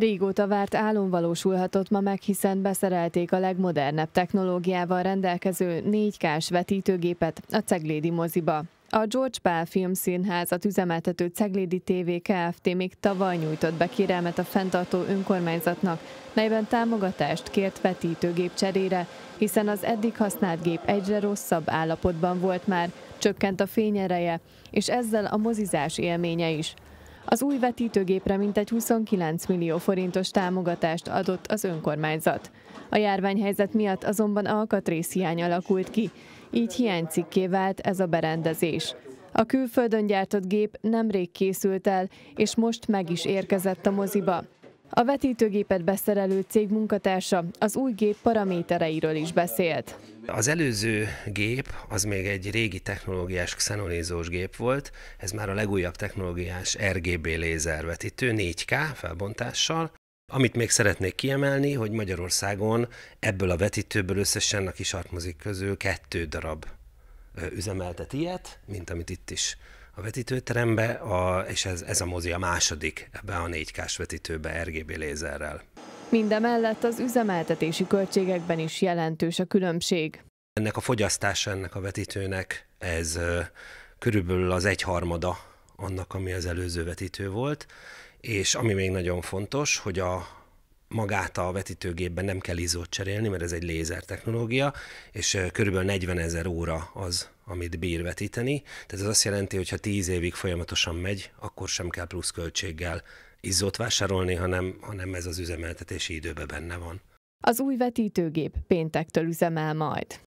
Régóta várt álom valósulhatott ma meg, hiszen beszerelték a legmodernebb technológiával rendelkező 4K-s vetítőgépet a Ceglédi moziba. A George Pál Filmszínházat üzemeltető Ceglédi TV Kft. még tavaly nyújtott be kérelmet a fenntartó önkormányzatnak, melyben támogatást kért vetítőgép cserére, hiszen az eddig használt gép egyre rosszabb állapotban volt már, csökkent a fényereje, és ezzel a mozizás élménye is. Az új vetítőgépre mintegy 29 millió forintos támogatást adott az önkormányzat. A járványhelyzet miatt azonban alkatrészhiány alakult ki, így hiánycikké vált ez a berendezés. A külföldön gyártott gép nemrég készült el, és most meg is érkezett a moziba. A vetítőgépet beszerelő cég munkatársa az új gép paramétereiről is beszélt. Az előző gép az még egy régi technológiás xenolézós gép volt, ez már a legújabb technológiás RGB lézervetítő 4K felbontással. Amit még szeretnék kiemelni, hogy Magyarországon ebből a vetítőből összesen a kisartmozik közül kettő darab üzemeltet ilyet, mint amit itt is a vetítőterembe, a, és ez, ez a mozi a második ebbe a 4 k vetítőbe RGB lézerrel. Mindemellett az üzemeltetési költségekben is jelentős a különbség. Ennek a fogyasztása ennek a vetítőnek, ez körülbelül az egyharmada annak, ami az előző vetítő volt, és ami még nagyon fontos, hogy a, magát a vetítőgépben nem kell izót cserélni, mert ez egy lézer technológia, és körülbelül 40 ezer óra az, amit bír vetíteni. Tehát ez azt jelenti, hogy ha 10 évig folyamatosan megy, akkor sem kell plusz költséggel izzót vásárolni, hanem, hanem ez az üzemeltetési időben benne van. Az új vetítőgép péntektől üzemel majd.